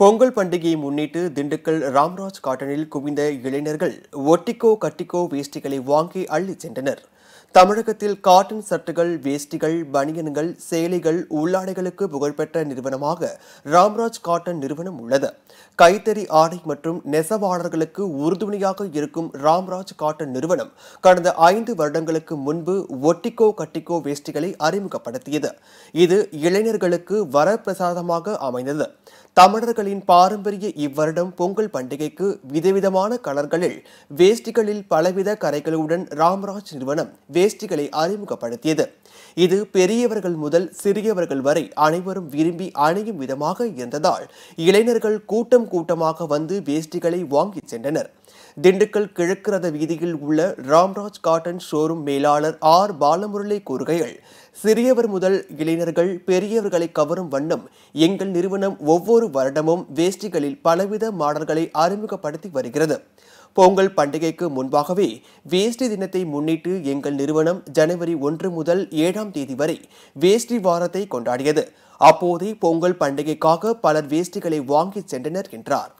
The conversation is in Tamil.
பொங்கல் பண்டிகையை முன்னிட்டு திண்டுக்கல் ராம்ராஜ் காட்டனில் குவிந்த இளைஞர்கள் ஒட்டிக்கோ கட்டிக்கோ வேஷ்டிகளை வாங்கி அள்ளி சென்றனர் தமிழகத்தில் காட்டன் சட்டுகள் வேஷ்டிகள் பனியன்கள் சேலைகள் உள்ளாடைகளுக்கு புகழ்பெற்ற நிறுவனமாக ராம்ராஜ் காட்டன் நிறுவனம் உள்ளது கைத்தறி ஆடை மற்றும் நெசவாளர்களுக்கு உறுதுணையாக இருக்கும் ராம்ராஜ் காட்டன் நிறுவனம் கடந்த ஐந்து வருடங்களுக்கு முன்பு ஒட்டிக்கோ கட்டிக்கோ வேஷ்டிகளை அறிமுகப்படுத்தியது இது இளைஞர்களுக்கு வரப்பிரசாதமாக அமைந்தது தமிழர்களின் பாரம்பரிய இவ்வருடம் பொங்கல் பண்டிகைக்கு விதவிதமான கலர்களில் வேஷ்டிகளில் பலவித கரைகளுடன் ராம்ராஜ் நிறுவனம் வேஷ்டிகளை அறிமுகப்படுத்தியது இது பெரியவர்கள் முதல் சிறியவர்கள் வரை அனைவரும் விரும்பி அணியும் விதமாக இருந்ததால் இளைஞர்கள் கூட்டம் கூட்டமாக வந்து வேஷ்டிகளை வாங்கி சென்றனர் திண்டுக்கல் கிழக்கிரத வீதியில் உள்ள ராம்ராஜ் காட்டன் ஷோரூம் மேலாளர் ஆர் பாலமுரளி கூறுகையில் சிறியவர் முதல் இளைஞர்கள் பெரியவர்களை கவரும் வண்ணம் எங்கள் நிறுவனம் ஒவ்வொரு வருடமும் வேஷ்டிகளில் பலவித மாடல்களை அறிமுகப்படுத்தி வருகிறது பொங்கல் பண்டிகைக்கு முன்பாகவே வேஷ்டி தினத்தை முன்னிட்டு எங்கள் நிறுவனம் ஜனவரி ஒன்று முதல் ஏழாம் தேதி வரை வேஷ்டி வாரத்தை கொண்டாடியது அப்போதே பொங்கல் பண்டிகைக்காக பலர் வேஷ்டிகளை வாங்கிச் சென்றனர் என்றார்